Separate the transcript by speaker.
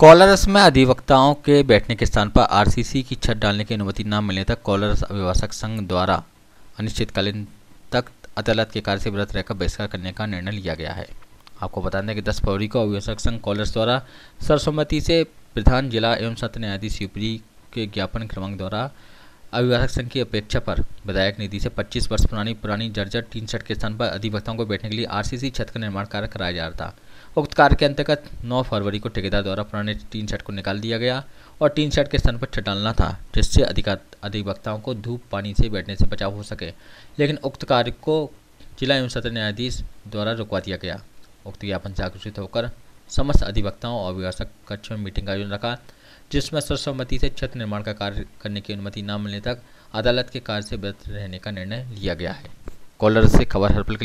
Speaker 1: कॉलरस में अधिवक्ताओं के बैठने के स्थान पर आरसीसी की छत डालने की अनुमति न मिलने तक कॉलरस अभिभाषक संघ द्वारा अनिश्चितकालीन तक अदालत के कार्य से व्रत रहकर बहिष्कार करने का निर्णय लिया गया है आपको बता दें कि 10 फरवरी को अभिभाषक संघ कॉलर्स द्वारा सर्वसम्मति से प्रधान जिला एवं सत्र न्यायाधीश यूपी के ज्ञापन क्रमांक द्वारा अभिभाषक संघ की अपेक्षा पर विधायक निधि से 25 वर्ष पुरानी पुरानी जर्जर टीन शर्ट के स्थान पर अधिवक्ताओं को बैठने के लिए आरसीसी छत का निर्माण कार्य कराया जा रहा था उक्त कार्य के अंतर्गत 9 फरवरी को ठेकेदार द्वारा पुराने टीन शर्ट को निकाल दिया गया और टीन शर्ट के स्थान पर छटालना था जिससे अधिवक्ताओं को धूप पानी से बैठने से बचाव हो सके लेकिन उक्त कार्य को जिला एवं सत्र न्यायाधीश द्वारा रुकवा दिया गया उक्त ज्ञापन से आकर्षित होकर समस्त अधिवक्ताओं और अभिभाषक कक्ष में मीटिंग का आयोजन रखा जिसमें सर्वसम्मति से छत निर्माण का कार्य करने की अनुमति न मिलने तक अदालत के कार्य से व्यस्त रहने का निर्णय लिया गया है
Speaker 2: कॉलर से खबर हर्पल